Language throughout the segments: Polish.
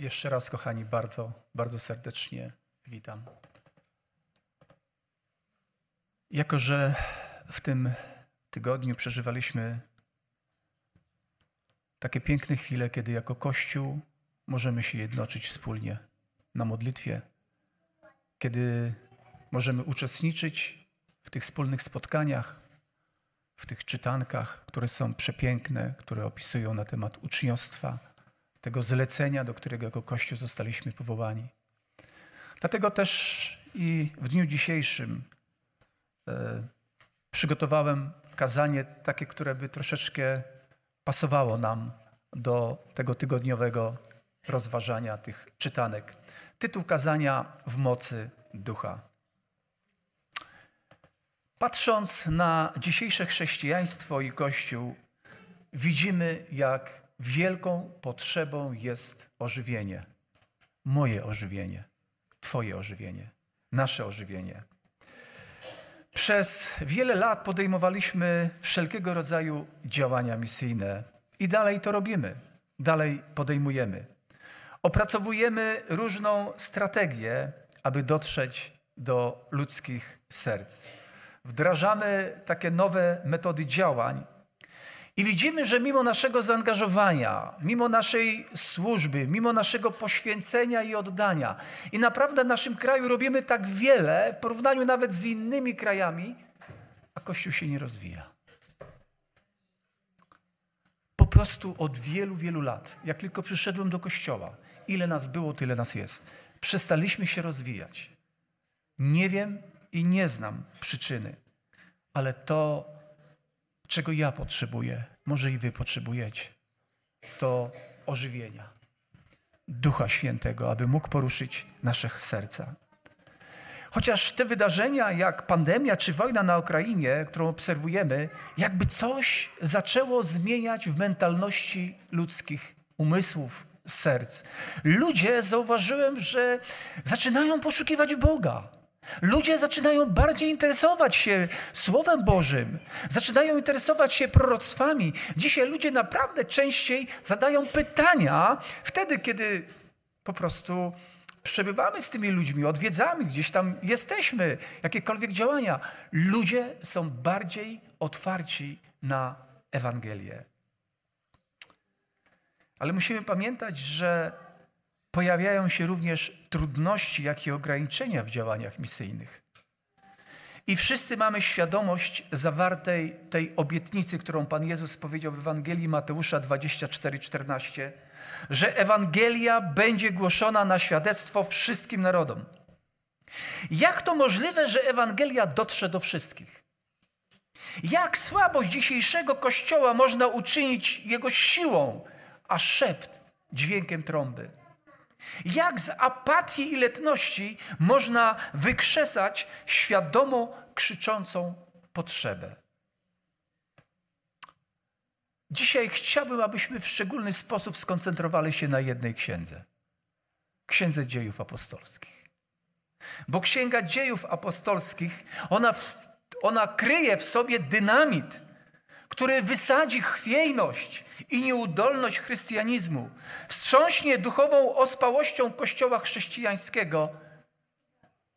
jeszcze raz, kochani, bardzo, bardzo serdecznie witam. Jako, że w tym tygodniu przeżywaliśmy takie piękne chwile, kiedy jako Kościół możemy się jednoczyć wspólnie na modlitwie, kiedy możemy uczestniczyć w tych wspólnych spotkaniach, w tych czytankach, które są przepiękne, które opisują na temat uczniostwa tego zlecenia, do którego jako Kościół zostaliśmy powołani. Dlatego też i w dniu dzisiejszym e, przygotowałem kazanie takie, które by troszeczkę pasowało nam do tego tygodniowego rozważania tych czytanek. Tytuł kazania w mocy ducha. Patrząc na dzisiejsze chrześcijaństwo i Kościół, widzimy, jak wielką potrzebą jest ożywienie. Moje ożywienie, Twoje ożywienie, nasze ożywienie. Przez wiele lat podejmowaliśmy wszelkiego rodzaju działania misyjne i dalej to robimy, dalej podejmujemy. Opracowujemy różną strategię, aby dotrzeć do ludzkich serc. Wdrażamy takie nowe metody działań, i widzimy, że mimo naszego zaangażowania, mimo naszej służby, mimo naszego poświęcenia i oddania, i naprawdę w naszym kraju robimy tak wiele w porównaniu nawet z innymi krajami, a Kościół się nie rozwija. Po prostu od wielu, wielu lat, jak tylko przyszedłem do Kościoła, ile nas było, tyle nas jest. Przestaliśmy się rozwijać. Nie wiem i nie znam przyczyny, ale to czego ja potrzebuję, może i wy potrzebujecie, to ożywienia, Ducha Świętego, aby mógł poruszyć nasze serca. Chociaż te wydarzenia, jak pandemia czy wojna na Ukrainie, którą obserwujemy, jakby coś zaczęło zmieniać w mentalności ludzkich umysłów, serc. Ludzie, zauważyłem, że zaczynają poszukiwać Boga. Ludzie zaczynają bardziej interesować się Słowem Bożym, zaczynają interesować się proroctwami. Dzisiaj ludzie naprawdę częściej zadają pytania wtedy, kiedy po prostu przebywamy z tymi ludźmi, odwiedzamy, gdzieś tam jesteśmy, jakiekolwiek działania. Ludzie są bardziej otwarci na Ewangelię. Ale musimy pamiętać, że pojawiają się również trudności, jak i ograniczenia w działaniach misyjnych. I wszyscy mamy świadomość zawartej tej obietnicy, którą Pan Jezus powiedział w Ewangelii Mateusza 24:14, że Ewangelia będzie głoszona na świadectwo wszystkim narodom. Jak to możliwe, że Ewangelia dotrze do wszystkich? Jak słabość dzisiejszego Kościoła można uczynić jego siłą, a szept dźwiękiem trąby? Jak z apatii i letności można wykrzesać świadomo krzyczącą potrzebę? Dzisiaj chciałbym, abyśmy w szczególny sposób skoncentrowali się na jednej księdze Księdze Dziejów Apostolskich. Bo Księga Dziejów Apostolskich, ona, ona kryje w sobie dynamit, który wysadzi chwiejność, i nieudolność chrystianizmu, wstrząśnie duchową ospałością Kościoła chrześcijańskiego,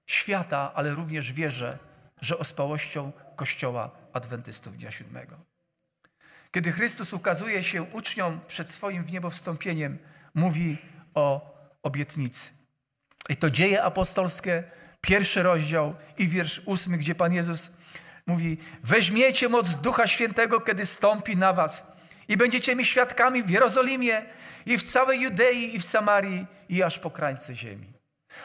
świata, ale również wierzę, że ospałością Kościoła Adwentystów Dnia Siódmego. Kiedy Chrystus ukazuje się uczniom przed swoim wniebowstąpieniem, mówi o obietnicy. I to dzieje apostolskie, pierwszy rozdział i wiersz ósmy, gdzie Pan Jezus mówi: Weźmiecie moc Ducha Świętego, kiedy stąpi na was i będziecie mi świadkami w Jerozolimie i w całej Judei i w Samarii i aż po krańce ziemi.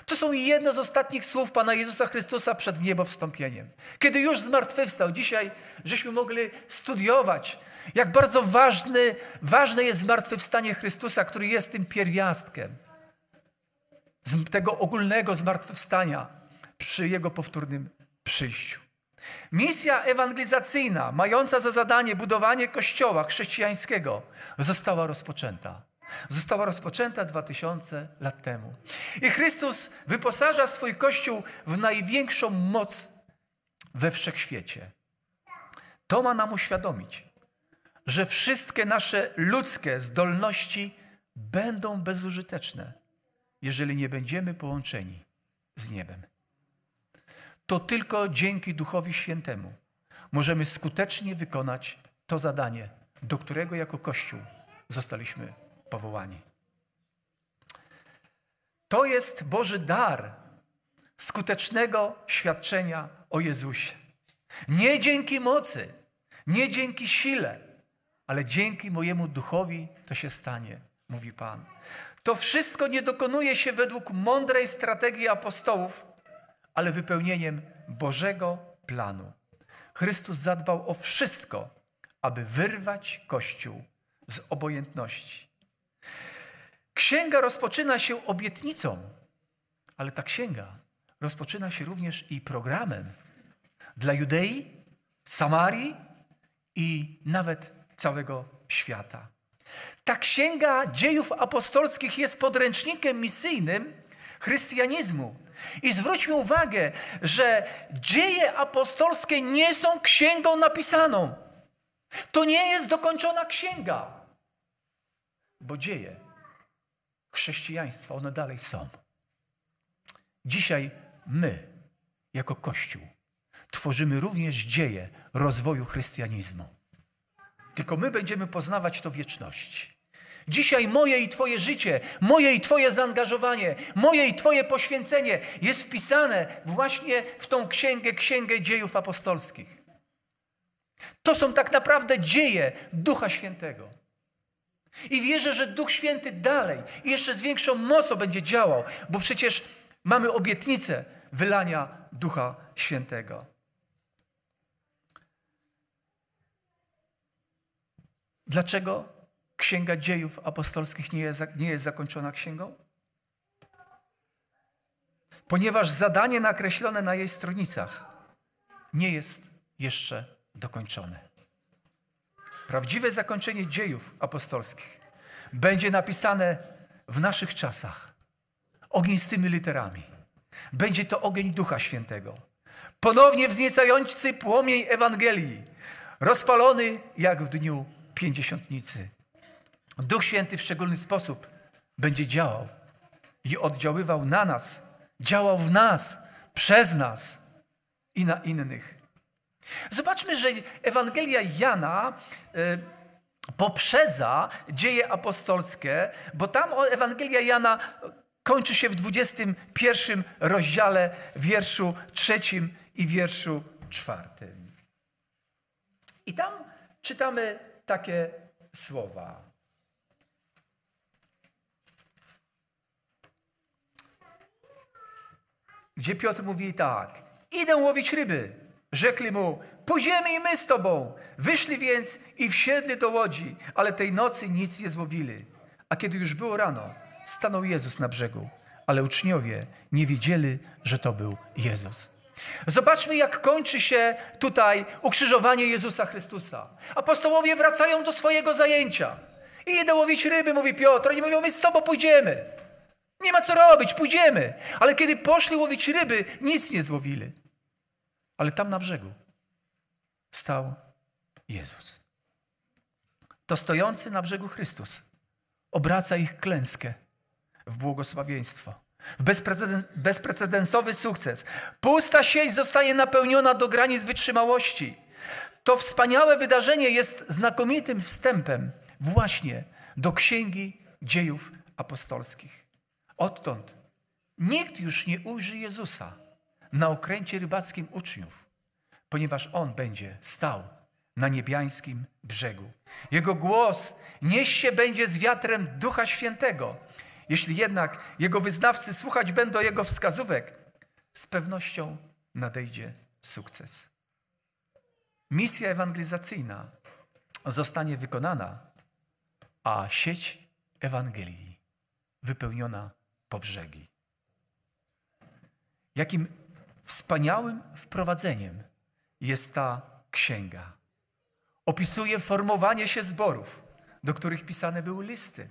To są jedno z ostatnich słów Pana Jezusa Chrystusa przed niebowstąpieniem. Kiedy już zmartwychwstał, dzisiaj żeśmy mogli studiować, jak bardzo ważny, ważne jest zmartwychwstanie Chrystusa, który jest tym pierwiastkiem z tego ogólnego zmartwychwstania przy Jego powtórnym przyjściu. Misja ewangelizacyjna, mająca za zadanie budowanie kościoła chrześcijańskiego, została rozpoczęta. Została rozpoczęta 2000 lat temu. I Chrystus wyposaża swój kościół w największą moc we wszechświecie. To ma nam uświadomić, że wszystkie nasze ludzkie zdolności będą bezużyteczne, jeżeli nie będziemy połączeni z niebem to tylko dzięki Duchowi Świętemu możemy skutecznie wykonać to zadanie, do którego jako Kościół zostaliśmy powołani. To jest Boży dar skutecznego świadczenia o Jezusie. Nie dzięki mocy, nie dzięki sile, ale dzięki mojemu duchowi to się stanie, mówi Pan. To wszystko nie dokonuje się według mądrej strategii apostołów, ale wypełnieniem Bożego planu. Chrystus zadbał o wszystko, aby wyrwać Kościół z obojętności. Księga rozpoczyna się obietnicą, ale ta księga rozpoczyna się również i programem dla Judei, Samarii i nawet całego świata. Ta księga dziejów apostolskich jest podręcznikiem misyjnym chrystianizmu, i zwróćmy uwagę, że dzieje apostolskie nie są księgą napisaną. To nie jest dokończona księga. Bo dzieje chrześcijaństwa, one dalej są. Dzisiaj my, jako Kościół, tworzymy również dzieje rozwoju chrystianizmu. Tylko my będziemy poznawać to wieczności. Dzisiaj moje i Twoje życie, moje i Twoje zaangażowanie, moje i Twoje poświęcenie jest wpisane właśnie w tą księgę, księgę dziejów apostolskich. To są tak naprawdę dzieje Ducha Świętego. I wierzę, że Duch Święty dalej i jeszcze z większą mocą będzie działał, bo przecież mamy obietnicę wylania Ducha Świętego. Dlaczego Księga Dziejów Apostolskich nie jest, nie jest zakończona księgą? Ponieważ zadanie nakreślone na jej stronicach nie jest jeszcze dokończone. Prawdziwe zakończenie dziejów apostolskich będzie napisane w naszych czasach ognistymi literami. Będzie to ogień Ducha Świętego. Ponownie wzniecający płomień Ewangelii, rozpalony jak w dniu pięćdziesiątnicy. Duch Święty w szczególny sposób będzie działał i oddziaływał na nas, działał w nas, przez nas i na innych. Zobaczmy, że Ewangelia Jana e, poprzedza dzieje apostolskie, bo tam Ewangelia Jana kończy się w 21 rozdziale, wierszu trzecim i wierszu czwartym. I tam czytamy takie słowa. gdzie Piotr mówi tak: Idę łowić ryby. Rzekli mu: Pójdziemy i my z tobą. Wyszli więc i wsiedli do łodzi, ale tej nocy nic nie złowili. A kiedy już było rano, stanął Jezus na brzegu, ale uczniowie nie wiedzieli, że to był Jezus. Zobaczmy, jak kończy się tutaj ukrzyżowanie Jezusa Chrystusa. Apostołowie wracają do swojego zajęcia. I idę łowić ryby, mówi Piotr. Oni mówią, my z tobą pójdziemy. Nie ma co robić, pójdziemy. Ale kiedy poszli łowić ryby, nic nie złowili. Ale tam na brzegu stał Jezus. To stojący na brzegu Chrystus obraca ich klęskę w błogosławieństwo, w bezprecedens bezprecedensowy sukces. Pusta sieć zostaje napełniona do granic wytrzymałości. To wspaniałe wydarzenie jest znakomitym wstępem właśnie do Księgi Dziejów Apostolskich. Odtąd nikt już nie ujrzy Jezusa na okręcie rybackim uczniów, ponieważ On będzie stał na niebiańskim brzegu. Jego głos nieść się będzie z wiatrem Ducha Świętego. Jeśli jednak Jego wyznawcy słuchać będą Jego wskazówek, z pewnością nadejdzie sukces. Misja ewangelizacyjna zostanie wykonana, a sieć Ewangelii wypełniona po brzegi. Jakim wspaniałym wprowadzeniem jest ta księga. Opisuje formowanie się zborów, do których pisane były listy.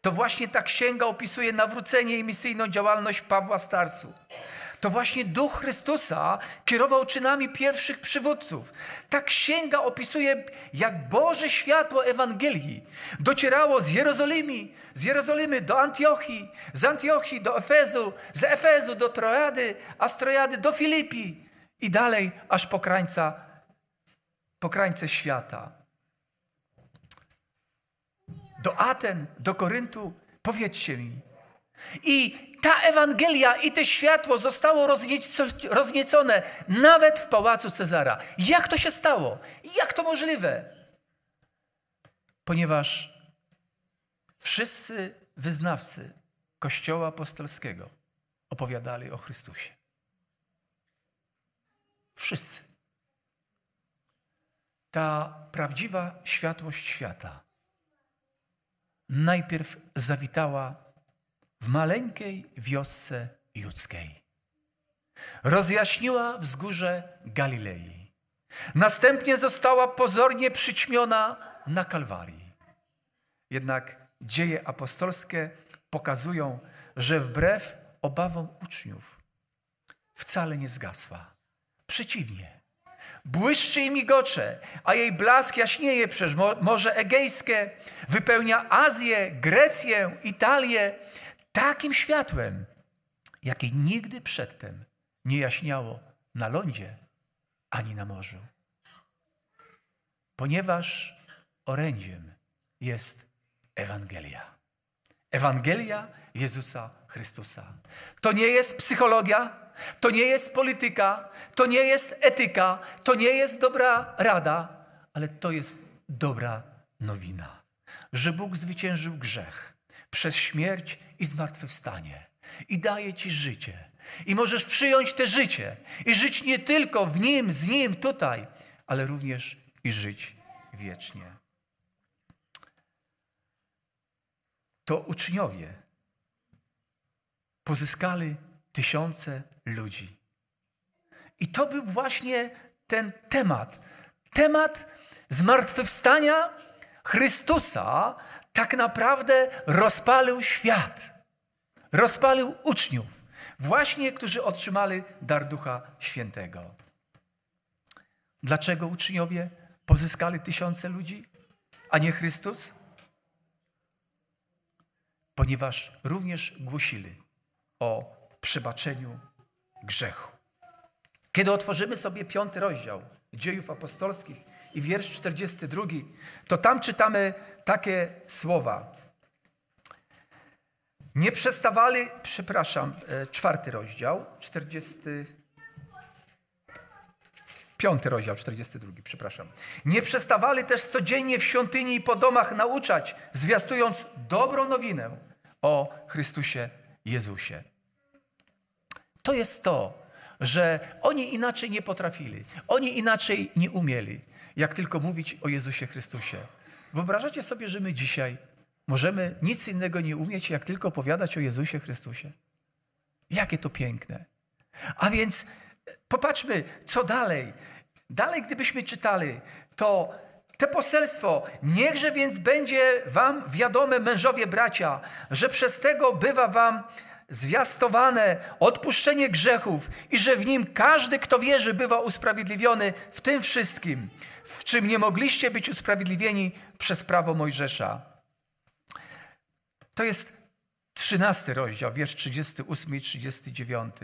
To właśnie ta księga opisuje nawrócenie i misyjną działalność Pawła Starcu to właśnie Duch Chrystusa kierował czynami pierwszych przywódców. Ta księga opisuje, jak Boże światło Ewangelii docierało z Jerozolimy, z Jerozolimy do Antiochii, z Antiochii do Efezu, z Efezu do Trojady, a z Trojady do Filipi i dalej aż po krańca, po krańce świata. Do Aten, do Koryntu, powiedzcie mi, i ta Ewangelia i to światło zostało rozniecone nawet w pałacu Cezara. Jak to się stało? Jak to możliwe? Ponieważ wszyscy wyznawcy Kościoła Apostolskiego opowiadali o Chrystusie. Wszyscy. Ta prawdziwa światłość świata najpierw zawitała w maleńkiej wiosce judzkiej. Rozjaśniła wzgórze Galilei. Następnie została pozornie przyćmiona na Kalwarii. Jednak dzieje apostolskie pokazują, że wbrew obawom uczniów wcale nie zgasła. Przeciwnie, błyszczy i migocze, a jej blask jaśnieje przez Morze Egejskie, wypełnia Azję, Grecję, Italię, takim światłem, jakie nigdy przedtem nie jaśniało na lądzie ani na morzu. Ponieważ orędziem jest Ewangelia. Ewangelia Jezusa Chrystusa. To nie jest psychologia, to nie jest polityka, to nie jest etyka, to nie jest dobra rada, ale to jest dobra nowina, że Bóg zwyciężył grzech, przez śmierć i zmartwychwstanie. I daje Ci życie. I możesz przyjąć te życie i żyć nie tylko w Nim, z Nim, tutaj, ale również i żyć wiecznie. To uczniowie pozyskali tysiące ludzi. I to był właśnie ten temat. Temat zmartwychwstania Chrystusa tak naprawdę rozpalił świat, rozpalił uczniów, właśnie którzy otrzymali dar Ducha Świętego. Dlaczego uczniowie pozyskali tysiące ludzi, a nie Chrystus? Ponieważ również głosili o przebaczeniu grzechu. Kiedy otworzymy sobie piąty rozdział dziejów apostolskich, i wiersz 42, to tam czytamy takie słowa. Nie przestawali, przepraszam, e, czwarty rozdział, 40. Piąty rozdział, 42, przepraszam. Nie przestawali też codziennie w świątyni i po domach nauczać, zwiastując dobrą nowinę o Chrystusie Jezusie. To jest to, że oni inaczej nie potrafili, oni inaczej nie umieli jak tylko mówić o Jezusie Chrystusie. Wyobrażacie sobie, że my dzisiaj możemy nic innego nie umieć, jak tylko opowiadać o Jezusie Chrystusie? Jakie to piękne. A więc e, popatrzmy, co dalej. Dalej, gdybyśmy czytali, to te poselstwo, niechże więc będzie wam wiadome, mężowie bracia, że przez tego bywa wam zwiastowane odpuszczenie grzechów i że w nim każdy, kto wierzy, bywa usprawiedliwiony w tym wszystkim czym nie mogliście być usprawiedliwieni przez prawo Mojżesza. To jest trzynasty rozdział, wiersz 38 i 39.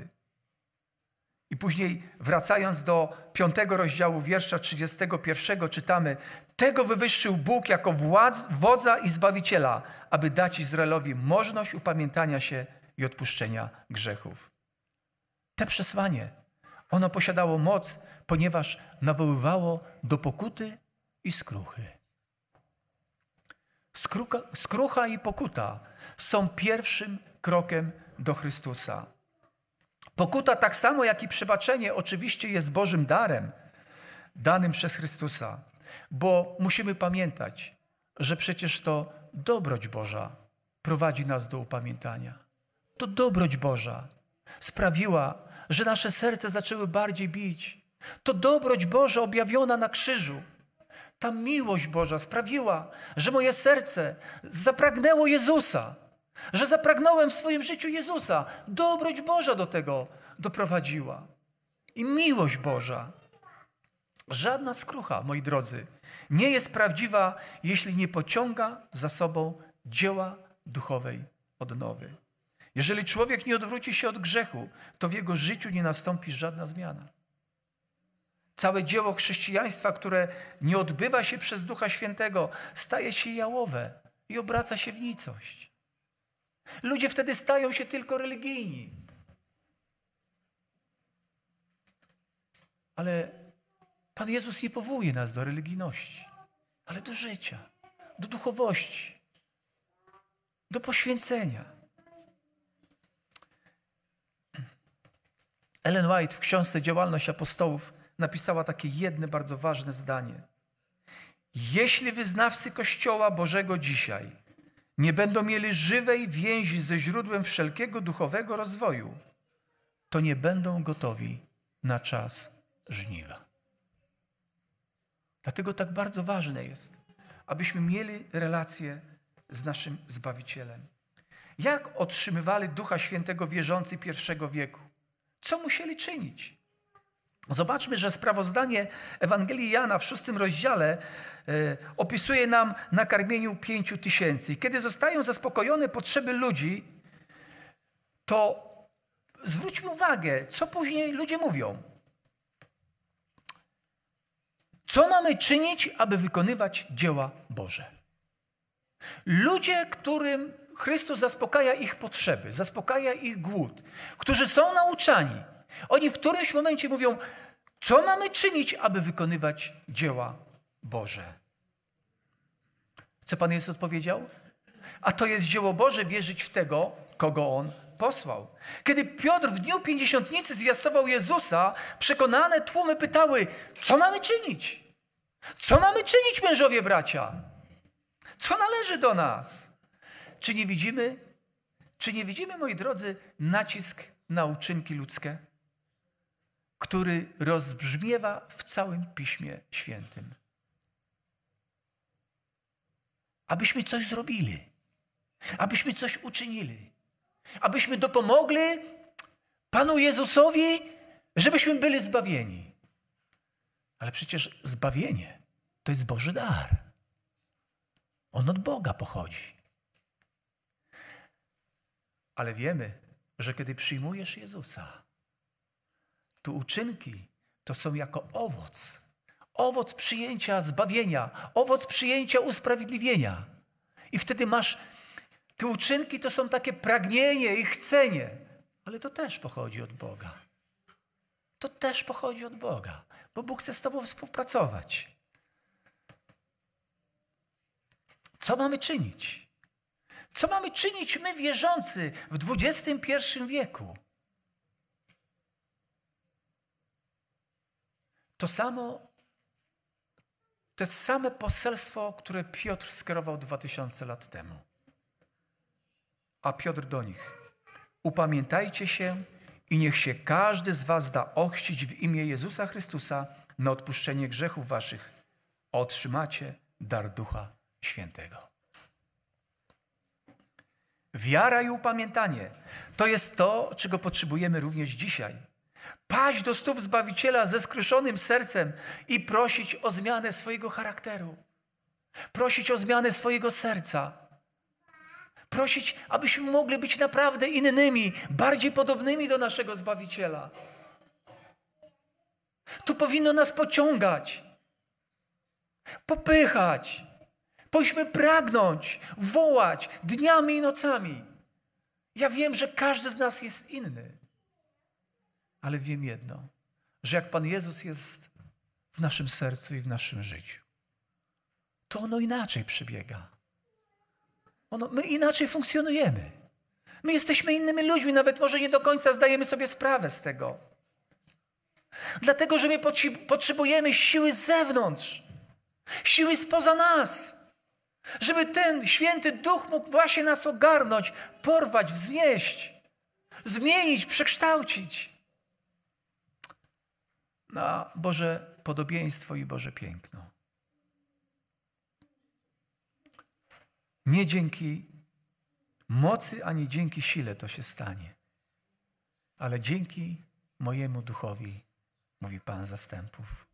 I później wracając do piątego rozdziału wiersza 31 czytamy Tego wywyższył Bóg jako władz, wodza i Zbawiciela, aby dać Izraelowi możność upamiętania się i odpuszczenia grzechów. Te przesłanie, ono posiadało moc, ponieważ nawoływało do pokuty i skruchy. Skruka, skrucha i pokuta są pierwszym krokiem do Chrystusa. Pokuta, tak samo jak i przebaczenie, oczywiście jest Bożym darem danym przez Chrystusa, bo musimy pamiętać, że przecież to dobroć Boża prowadzi nas do upamiętania. To dobroć Boża sprawiła, że nasze serce zaczęły bardziej bić, to dobroć Boża objawiona na krzyżu. Ta miłość Boża sprawiła, że moje serce zapragnęło Jezusa, że zapragnąłem w swoim życiu Jezusa. Dobroć Boża do tego doprowadziła. I miłość Boża. Żadna skrucha, moi drodzy, nie jest prawdziwa, jeśli nie pociąga za sobą dzieła duchowej odnowy. Jeżeli człowiek nie odwróci się od grzechu, to w jego życiu nie nastąpi żadna zmiana. Całe dzieło chrześcijaństwa, które nie odbywa się przez Ducha Świętego, staje się jałowe i obraca się w nicość. Ludzie wtedy stają się tylko religijni. Ale Pan Jezus nie powołuje nas do religijności, ale do życia, do duchowości, do poświęcenia. Ellen White w książce Działalność Apostołów napisała takie jedne bardzo ważne zdanie. Jeśli wyznawcy Kościoła Bożego dzisiaj nie będą mieli żywej więzi ze źródłem wszelkiego duchowego rozwoju, to nie będą gotowi na czas żniwa. Dlatego tak bardzo ważne jest, abyśmy mieli relacje z naszym Zbawicielem. Jak otrzymywali Ducha Świętego wierzący pierwszego wieku? Co musieli czynić? Zobaczmy, że sprawozdanie Ewangelii Jana w szóstym rozdziale e, opisuje nam nakarmieniu pięciu tysięcy. Kiedy zostają zaspokojone potrzeby ludzi, to zwróćmy uwagę, co później ludzie mówią. Co mamy czynić, aby wykonywać dzieła Boże? Ludzie, którym Chrystus zaspokaja ich potrzeby, zaspokaja ich głód, którzy są nauczani – oni w którymś momencie mówią, co mamy czynić, aby wykonywać dzieła Boże? Co Pan Jezus odpowiedział? A to jest dzieło Boże wierzyć w tego, kogo On posłał. Kiedy Piotr w dniu pięćdziesiątnicy zwiastował Jezusa, przekonane tłumy pytały, co mamy czynić? Co mamy czynić, mężowie bracia? Co należy do nas? Czy nie widzimy, czy nie widzimy, moi drodzy, nacisk na uczynki ludzkie? który rozbrzmiewa w całym Piśmie Świętym. Abyśmy coś zrobili, abyśmy coś uczynili, abyśmy dopomogli Panu Jezusowi, żebyśmy byli zbawieni. Ale przecież zbawienie to jest Boży dar. On od Boga pochodzi. Ale wiemy, że kiedy przyjmujesz Jezusa, tu uczynki to są jako owoc. Owoc przyjęcia zbawienia, owoc przyjęcia usprawiedliwienia. I wtedy masz, te uczynki to są takie pragnienie i chcenie, ale to też pochodzi od Boga. To też pochodzi od Boga, bo Bóg chce z Tobą współpracować. Co mamy czynić? Co mamy czynić my wierzący w XXI wieku? To samo, to same poselstwo, które Piotr skierował 2000 lat temu. A Piotr do nich. Upamiętajcie się i niech się każdy z was da ochcić w imię Jezusa Chrystusa na odpuszczenie grzechów waszych. Otrzymacie dar Ducha Świętego. Wiara i upamiętanie to jest to, czego potrzebujemy również dzisiaj paść do stóp Zbawiciela ze skruszonym sercem i prosić o zmianę swojego charakteru, prosić o zmianę swojego serca, prosić, abyśmy mogli być naprawdę innymi, bardziej podobnymi do naszego Zbawiciela. To powinno nas pociągać, popychać. Powinniśmy pragnąć, wołać dniami i nocami. Ja wiem, że każdy z nas jest inny ale wiem jedno, że jak Pan Jezus jest w naszym sercu i w naszym życiu, to ono inaczej przebiega. Ono, my inaczej funkcjonujemy. My jesteśmy innymi ludźmi, nawet może nie do końca zdajemy sobie sprawę z tego. Dlatego, że my potrzebujemy siły z zewnątrz, siły spoza nas, żeby ten święty duch mógł właśnie nas ogarnąć, porwać, wznieść, zmienić, przekształcić na no, Boże podobieństwo i Boże piękno. Nie dzięki mocy ani dzięki sile to się stanie, ale dzięki mojemu duchowi, mówi Pan zastępów.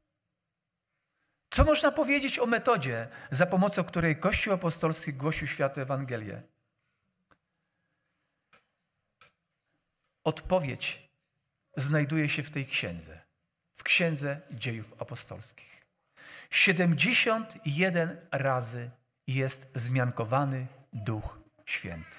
Co można powiedzieć o metodzie, za pomocą której Kościół Apostolski głosił światu Ewangelię? Odpowiedź znajduje się w tej księdze w Księdze Dziejów Apostolskich. 71 razy jest zmiankowany Duch Święty.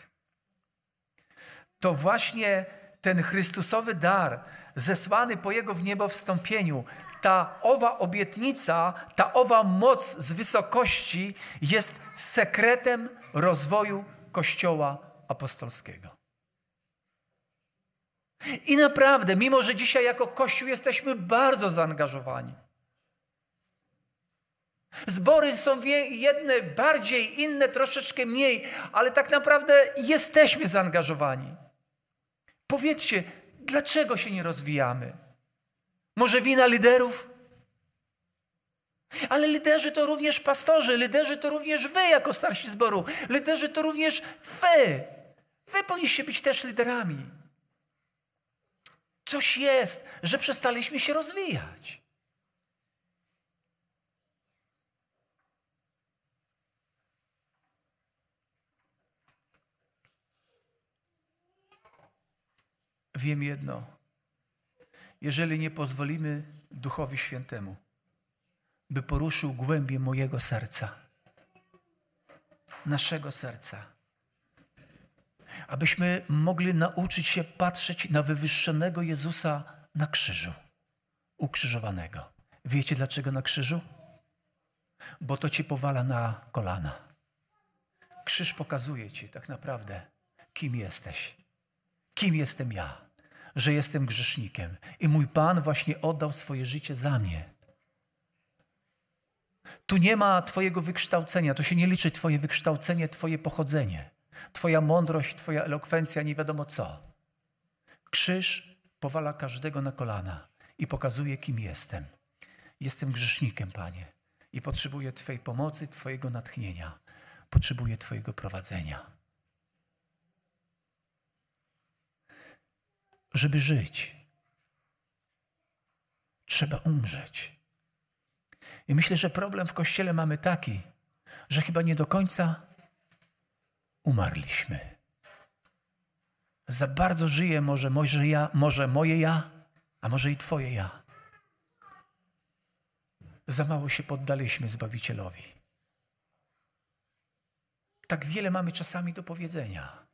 To właśnie ten Chrystusowy dar, zesłany po Jego w niebo wstąpieniu, ta owa obietnica, ta owa moc z wysokości jest sekretem rozwoju Kościoła apostolskiego. I naprawdę, mimo że dzisiaj jako Kościół jesteśmy bardzo zaangażowani, Zbory są jedne bardziej, inne troszeczkę mniej, ale tak naprawdę jesteśmy zaangażowani. Powiedzcie, dlaczego się nie rozwijamy? Może wina liderów? Ale liderzy to również pastorzy, liderzy to również wy jako starsi zboru, liderzy to również wy. Wy powinniście być też liderami. Coś jest, że przestaliśmy się rozwijać. Wiem jedno. Jeżeli nie pozwolimy Duchowi Świętemu, by poruszył głębie mojego serca, naszego serca, abyśmy mogli nauczyć się patrzeć na wywyższonego Jezusa na krzyżu, ukrzyżowanego. Wiecie dlaczego na krzyżu? Bo to cię powala na kolana. Krzyż pokazuje ci tak naprawdę, kim jesteś. Kim jestem ja, że jestem grzesznikiem i mój Pan właśnie oddał swoje życie za mnie. Tu nie ma Twojego wykształcenia, to się nie liczy Twoje wykształcenie, Twoje pochodzenie. Twoja mądrość, Twoja elokwencja, nie wiadomo co. Krzyż powala każdego na kolana i pokazuje, kim jestem. Jestem grzesznikiem, Panie, i potrzebuję Twojej pomocy, Twojego natchnienia, potrzebuję Twojego prowadzenia. Żeby żyć, trzeba umrzeć. I myślę, że problem w Kościele mamy taki, że chyba nie do końca umarliśmy. Za bardzo żyję może, może ja, może moje ja, a może i Twoje ja. Za mało się poddaliśmy Zbawicielowi. Tak wiele mamy czasami do powiedzenia,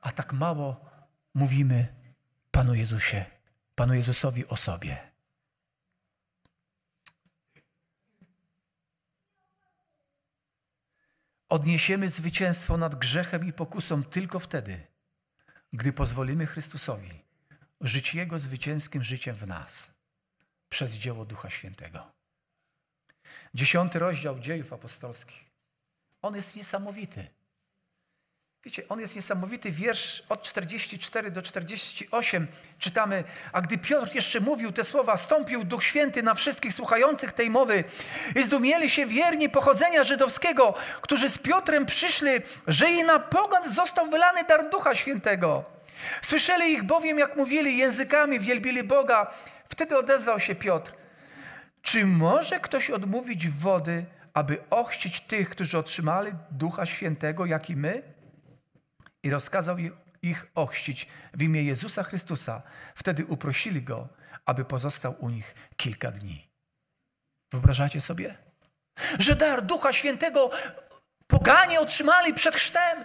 a tak mało mówimy Panu Jezusie, Panu Jezusowi o sobie. Odniesiemy zwycięstwo nad grzechem i pokusą tylko wtedy, gdy pozwolimy Chrystusowi żyć Jego zwycięskim życiem w nas przez dzieło Ducha Świętego. Dziesiąty rozdział dziejów apostolskich. On jest niesamowity. Wiecie, on jest niesamowity. Wiersz od 44 do 48 czytamy. A gdy Piotr jeszcze mówił te słowa, stąpił Duch Święty na wszystkich słuchających tej mowy i zdumieli się wierni pochodzenia żydowskiego, którzy z Piotrem przyszli, że i na pogan został wylany dar Ducha Świętego. Słyszeli ich bowiem, jak mówili językami, wielbili Boga. Wtedy odezwał się Piotr. Czy może ktoś odmówić wody, aby ochcić tych, którzy otrzymali Ducha Świętego, jak i my? i rozkazał ich ochścić w imię Jezusa Chrystusa. Wtedy uprosili go, aby pozostał u nich kilka dni. Wyobrażacie sobie? Że dar Ducha Świętego poganie otrzymali przed chrztem.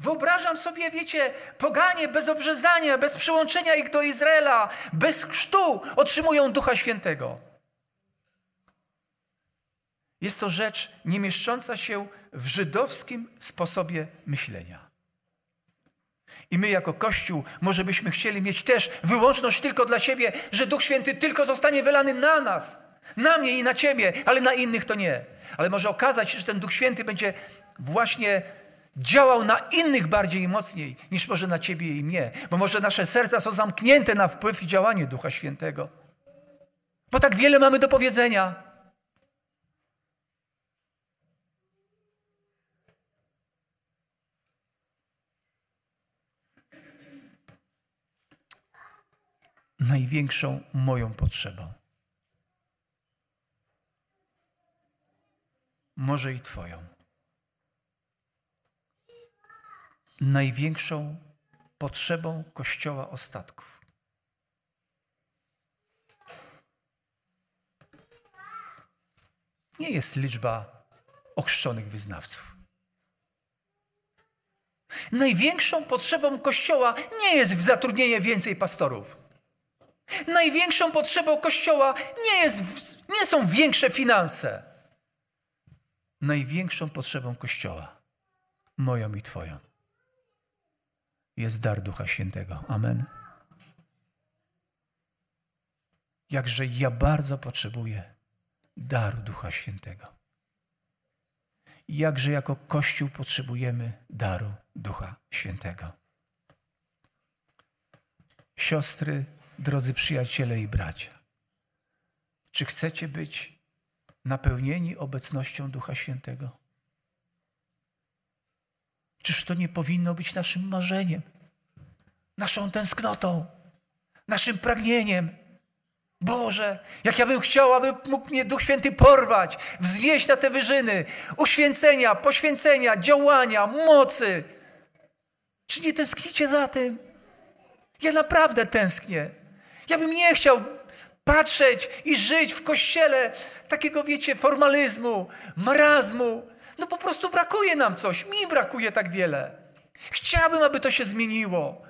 Wyobrażam sobie, wiecie, poganie bez obrzezania, bez przyłączenia ich do Izraela, bez chrztu otrzymują Ducha Świętego. Jest to rzecz nie mieszcząca się w żydowskim sposobie myślenia. I my jako Kościół może byśmy chcieli mieć też wyłączność tylko dla siebie, że Duch Święty tylko zostanie wylany na nas, na mnie i na ciebie, ale na innych to nie. Ale może okazać się, że ten Duch Święty będzie właśnie działał na innych bardziej i mocniej niż może na ciebie i mnie, bo może nasze serca są zamknięte na wpływ i działanie Ducha Świętego. Bo tak wiele mamy do powiedzenia, największą moją potrzebą. Może i Twoją. Największą potrzebą Kościoła ostatków. Nie jest liczba ochrzczonych wyznawców. Największą potrzebą Kościoła nie jest zatrudnienie więcej pastorów. Największą potrzebą Kościoła nie, jest, nie są większe finanse. Największą potrzebą Kościoła, moją i Twoją, jest dar Ducha Świętego. Amen. Jakże ja bardzo potrzebuję daru Ducha Świętego. Jakże jako Kościół potrzebujemy daru Ducha Świętego. Siostry, drodzy przyjaciele i bracia? Czy chcecie być napełnieni obecnością Ducha Świętego? Czyż to nie powinno być naszym marzeniem, naszą tęsknotą, naszym pragnieniem? Boże, jak ja bym chciał, aby mógł mnie Duch Święty porwać, wznieść na te wyżyny uświęcenia, poświęcenia, działania, mocy. Czy nie tęsknicie za tym? Ja naprawdę tęsknię. Ja bym nie chciał patrzeć i żyć w kościele takiego, wiecie, formalizmu, marazmu. No po prostu brakuje nam coś. Mi brakuje tak wiele. Chciałbym, aby to się zmieniło.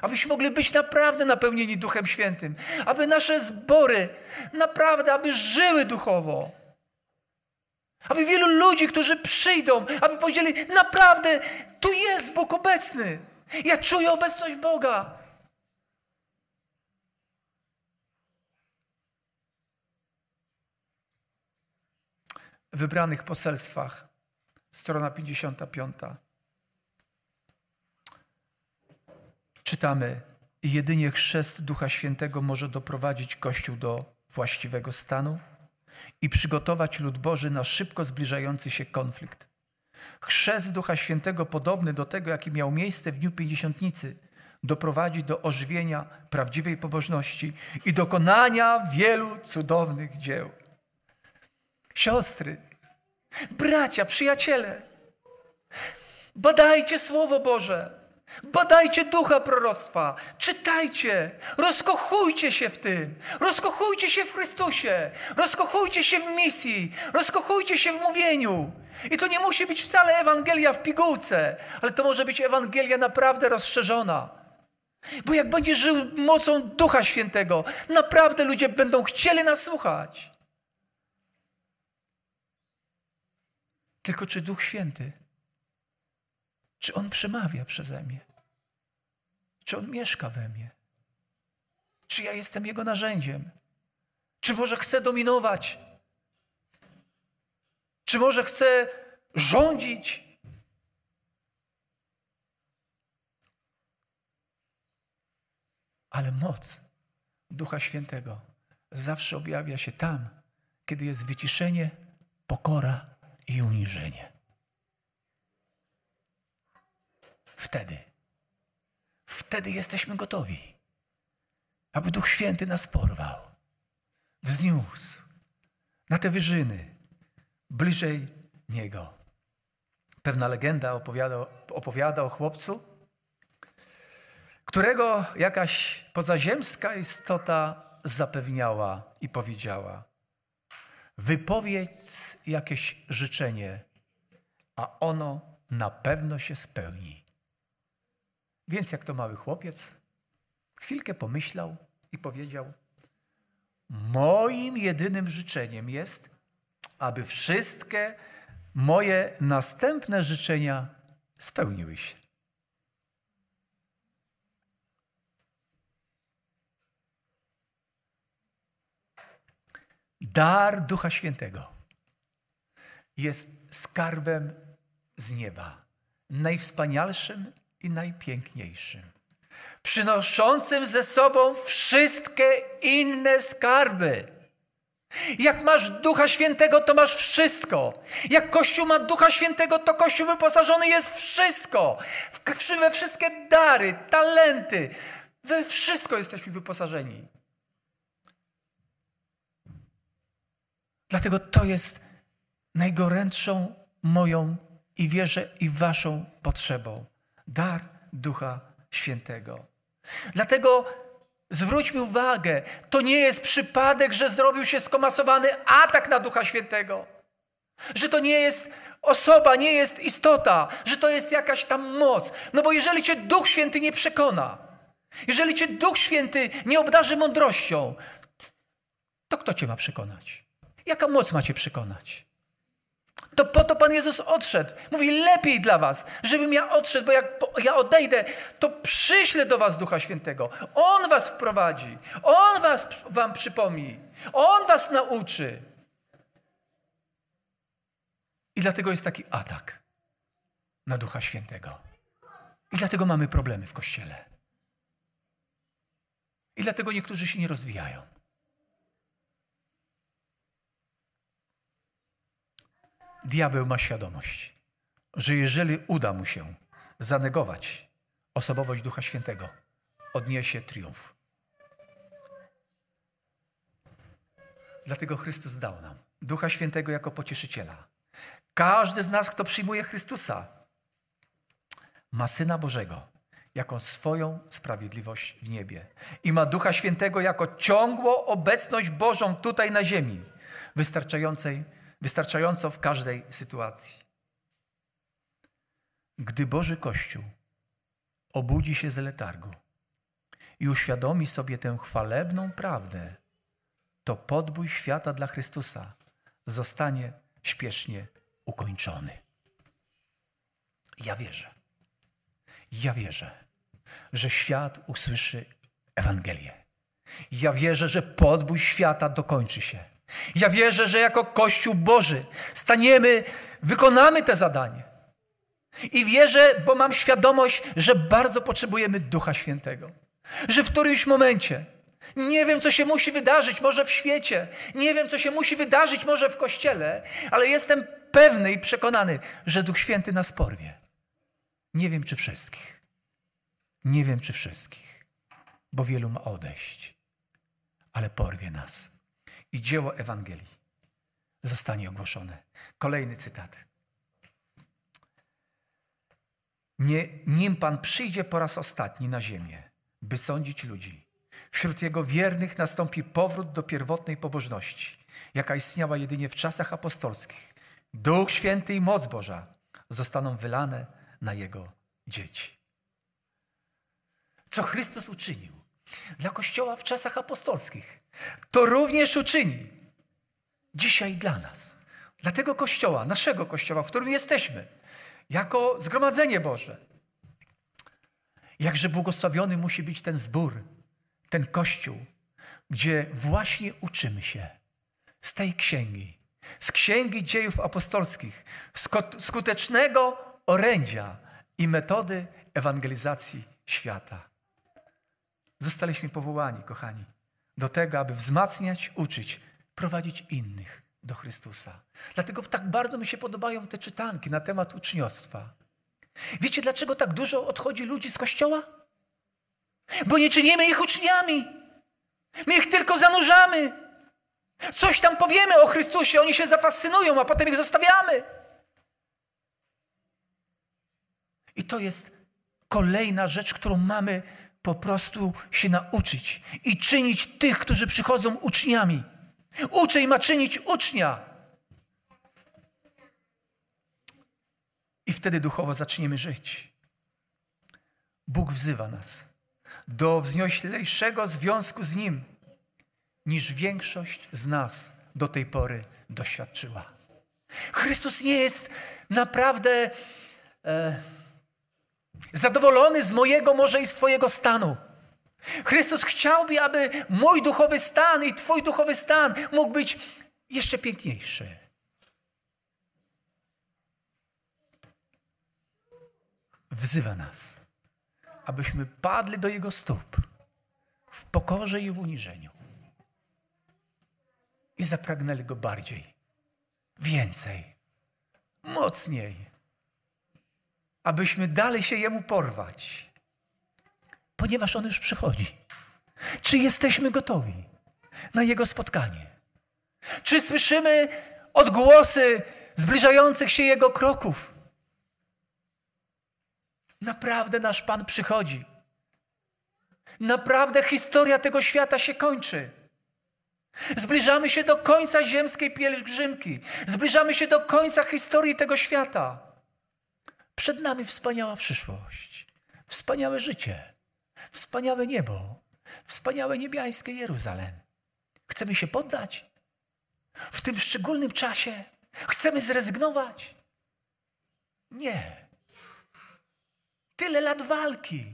Abyśmy mogli być naprawdę napełnieni Duchem Świętym. Aby nasze zbory naprawdę, aby żyły duchowo. Aby wielu ludzi, którzy przyjdą, aby powiedzieli, naprawdę tu jest Bóg obecny. Ja czuję obecność Boga. wybranych poselstwach, strona 55. Czytamy, jedynie chrzest Ducha Świętego może doprowadzić Kościół do właściwego stanu i przygotować lud Boży na szybko zbliżający się konflikt. Chrzest Ducha Świętego, podobny do tego, jaki miał miejsce w dniu Pięćdziesiątnicy, doprowadzi do ożywienia prawdziwej pobożności i dokonania wielu cudownych dzieł siostry, bracia, przyjaciele. Badajcie Słowo Boże. Badajcie ducha proroctwa, czytajcie, rozkochujcie się w tym, rozkochujcie się w Chrystusie, rozkochujcie się w misji, rozkochujcie się w mówieniu. I to nie musi być wcale Ewangelia w pigułce, ale to może być Ewangelia naprawdę rozszerzona. Bo jak będzie żył mocą Ducha Świętego, naprawdę ludzie będą chcieli nas słuchać. tylko czy Duch Święty, czy On przemawia przeze mnie, czy On mieszka we mnie, czy ja jestem Jego narzędziem, czy może chcę dominować, czy może chcę rządzić. Ale moc Ducha Świętego zawsze objawia się tam, kiedy jest wyciszenie, pokora i uniżenie. Wtedy, wtedy jesteśmy gotowi, aby Duch Święty nas porwał, wzniósł na te wyżyny, bliżej Niego. Pewna legenda opowiada, opowiada o chłopcu, którego jakaś pozaziemska istota zapewniała i powiedziała: Wypowiedz jakieś życzenie, a ono na pewno się spełni. Więc jak to mały chłopiec, chwilkę pomyślał i powiedział: Moim jedynym życzeniem jest, aby wszystkie moje następne życzenia spełniły się. dar Ducha Świętego jest skarbem z nieba, najwspanialszym i najpiękniejszym, przynoszącym ze sobą wszystkie inne skarby. Jak masz Ducha Świętego, to masz wszystko. Jak Kościół ma Ducha Świętego, to Kościół wyposażony jest wszystko. We wszystkie dary, talenty. We wszystko jesteśmy wyposażeni. Dlatego to jest najgorętszą moją i wierzę i waszą potrzebą. Dar Ducha Świętego. Dlatego zwróćmy uwagę, to nie jest przypadek, że zrobił się skomasowany atak na Ducha Świętego. Że to nie jest osoba, nie jest istota, że to jest jakaś tam moc. No bo jeżeli cię Duch Święty nie przekona, jeżeli cię Duch Święty nie obdarzy mądrością, to kto cię ma przekonać? Jaka moc macie przekonać? To po to Pan Jezus odszedł. Mówi, lepiej dla was, żebym ja odszedł, bo jak ja odejdę, to przyślę do was Ducha Świętego. On was wprowadzi. On was, wam przypomni. On was nauczy. I dlatego jest taki atak na Ducha Świętego. I dlatego mamy problemy w Kościele. I dlatego niektórzy się nie rozwijają. diabeł ma świadomość, że jeżeli uda mu się zanegować osobowość Ducha Świętego, odniesie triumf. Dlatego Chrystus dał nam Ducha Świętego jako pocieszyciela. Każdy z nas, kto przyjmuje Chrystusa, ma Syna Bożego jako swoją sprawiedliwość w niebie i ma Ducha Świętego jako ciągłą obecność Bożą tutaj na ziemi, wystarczającej wystarczająco w każdej sytuacji. Gdy Boży Kościół obudzi się z letargu i uświadomi sobie tę chwalebną prawdę, to podbój świata dla Chrystusa zostanie śpiesznie ukończony. Ja wierzę, ja wierzę, że świat usłyszy Ewangelię. Ja wierzę, że podbój świata dokończy się. Ja wierzę, że jako Kościół Boży staniemy, wykonamy te zadanie. I wierzę, bo mam świadomość, że bardzo potrzebujemy Ducha Świętego. Że w którymś momencie nie wiem, co się musi wydarzyć, może w świecie, nie wiem, co się musi wydarzyć, może w kościele, ale jestem pewny i przekonany, że Duch Święty nas porwie. Nie wiem, czy wszystkich. Nie wiem, czy wszystkich, bo wielu ma odejść, ale porwie nas i dzieło Ewangelii zostanie ogłoszone. Kolejny cytat. Nie, nim Pan przyjdzie po raz ostatni na ziemię, by sądzić ludzi, wśród Jego wiernych nastąpi powrót do pierwotnej pobożności, jaka istniała jedynie w czasach apostolskich. Duch Święty i moc Boża zostaną wylane na Jego dzieci. Co Chrystus uczynił? dla Kościoła w czasach apostolskich, to również uczyni dzisiaj dla nas, dla tego Kościoła, naszego Kościoła, w którym jesteśmy, jako zgromadzenie Boże. Jakże błogosławiony musi być ten zbór, ten Kościół, gdzie właśnie uczymy się z tej księgi, z księgi dziejów apostolskich, skutecznego orędzia i metody ewangelizacji świata. Zostaliśmy powołani, kochani, do tego, aby wzmacniać, uczyć, prowadzić innych do Chrystusa. Dlatego tak bardzo mi się podobają te czytanki na temat uczniostwa. Wiecie, dlaczego tak dużo odchodzi ludzi z kościoła? Bo nie czynimy ich uczniami. My ich tylko zanurzamy. Coś tam powiemy o Chrystusie, oni się zafascynują, a potem ich zostawiamy. I to jest kolejna rzecz, którą mamy po prostu się nauczyć i czynić tych, którzy przychodzą uczniami. Uczeń ma czynić ucznia. I wtedy duchowo zaczniemy żyć. Bóg wzywa nas do wznioślejszego związku z Nim, niż większość z nas do tej pory doświadczyła. Chrystus nie jest naprawdę. E, zadowolony z mojego, może i z Twojego stanu. Chrystus chciałby, aby mój duchowy stan i Twój duchowy stan mógł być jeszcze piękniejszy. Wzywa nas, abyśmy padli do Jego stóp w pokorze i w uniżeniu i zapragnęli Go bardziej, więcej, mocniej abyśmy dali się Jemu porwać, ponieważ On już przychodzi. Czy jesteśmy gotowi na Jego spotkanie? Czy słyszymy odgłosy zbliżających się Jego kroków? Naprawdę nasz Pan przychodzi. Naprawdę historia tego świata się kończy. Zbliżamy się do końca ziemskiej pielgrzymki. Zbliżamy się do końca historii tego świata. Przed nami wspaniała przyszłość, wspaniałe życie, wspaniałe niebo, wspaniałe niebiańskie Jeruzalem. Chcemy się poddać? W tym szczególnym czasie chcemy zrezygnować? Nie. Tyle lat walki,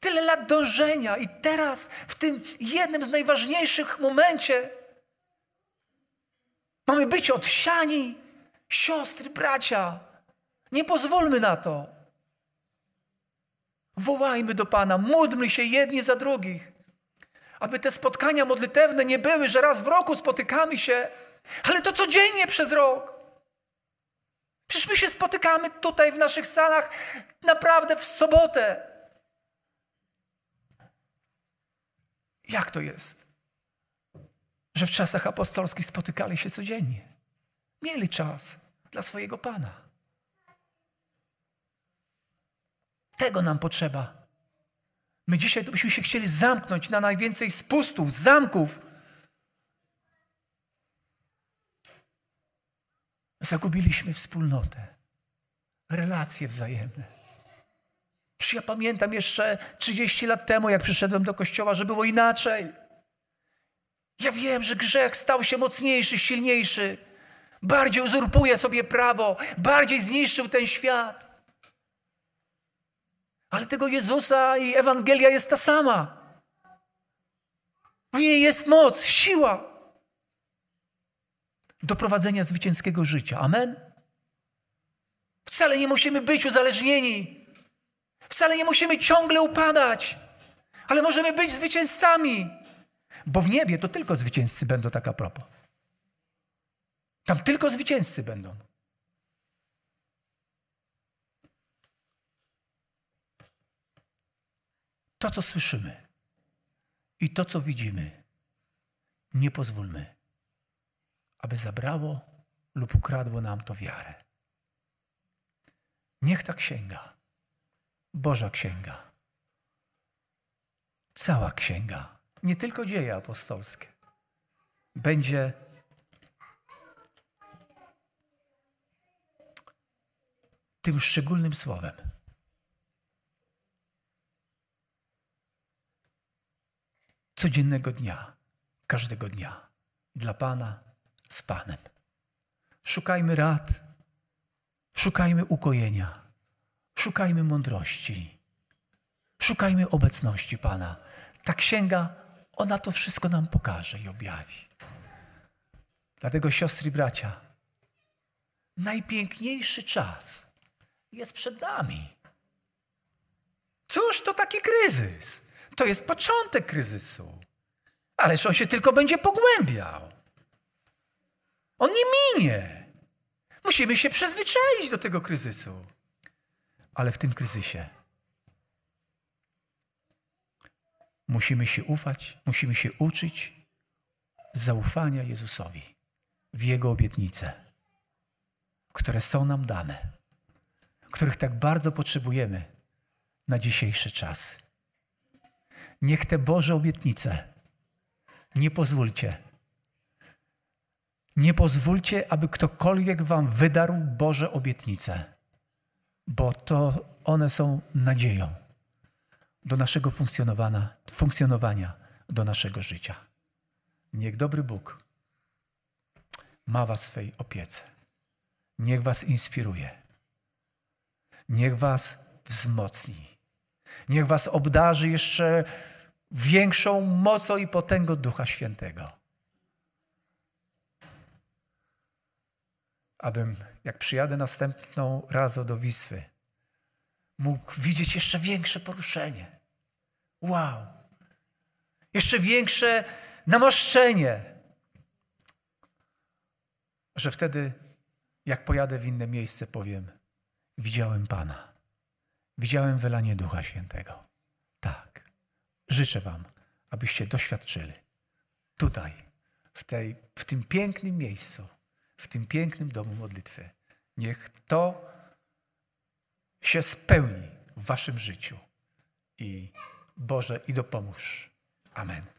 tyle lat dążenia, i teraz, w tym jednym z najważniejszych momencie, mamy być odsiani, siostry, bracia, nie pozwólmy na to. Wołajmy do Pana, módlmy się jedni za drugich, aby te spotkania modlitewne nie były, że raz w roku spotykamy się, ale to codziennie przez rok. Przecież my się spotykamy tutaj w naszych salach naprawdę w sobotę. Jak to jest, że w czasach apostolskich spotykali się codziennie? Mieli czas dla swojego Pana. Tego nam potrzeba. My dzisiaj to byśmy się chcieli zamknąć na najwięcej spustów, zamków. Zagubiliśmy wspólnotę, relacje wzajemne. Czy ja pamiętam jeszcze 30 lat temu, jak przyszedłem do kościoła, że było inaczej. Ja wiem, że grzech stał się mocniejszy, silniejszy, bardziej uzurpuje sobie prawo, bardziej zniszczył ten świat. Ale tego Jezusa i Ewangelia jest ta sama. W niej jest moc, siła do prowadzenia zwycięskiego życia. Amen? Wcale nie musimy być uzależnieni. Wcale nie musimy ciągle upadać. Ale możemy być zwycięzcami. Bo w niebie to tylko zwycięzcy będą taka propo. Tam tylko zwycięzcy będą. To, co słyszymy i to, co widzimy, nie pozwólmy, aby zabrało lub ukradło nam to wiarę. Niech ta księga, Boża księga, cała księga, nie tylko dzieje apostolskie, będzie tym szczególnym słowem codziennego dnia, każdego dnia, dla Pana, z Panem. Szukajmy rad, szukajmy ukojenia, szukajmy mądrości, szukajmy obecności Pana. Ta księga, ona to wszystko nam pokaże i objawi. Dlatego, siostry, bracia, najpiękniejszy czas jest przed nami. Cóż to taki kryzys? To jest początek kryzysu. Ależ on się tylko będzie pogłębiał. On nie minie. Musimy się przyzwyczaić do tego kryzysu. Ale w tym kryzysie musimy się ufać, musimy się uczyć zaufania Jezusowi w Jego obietnice, które są nam dane, których tak bardzo potrzebujemy na dzisiejszy czas. Niech te Boże obietnice nie pozwólcie. Nie pozwólcie, aby ktokolwiek wam wydarł Boże obietnice, bo to one są nadzieją do naszego funkcjonowania, funkcjonowania, do naszego życia. Niech dobry Bóg ma was w swej opiece. Niech was inspiruje. Niech was wzmocni. Niech was obdarzy jeszcze większą mocą i potęgą Ducha Świętego. Abym, jak przyjadę następną razą do Wisły, mógł widzieć jeszcze większe poruszenie. Wow! Jeszcze większe namaszczenie. Że wtedy, jak pojadę w inne miejsce, powiem: Widziałem Pana. Widziałem wylanie Ducha Świętego. Życzę Wam, abyście doświadczyli tutaj, w, tej, w tym pięknym miejscu, w tym pięknym domu modlitwy. Niech to się spełni w Waszym życiu. I Boże, i dopomóż. Amen.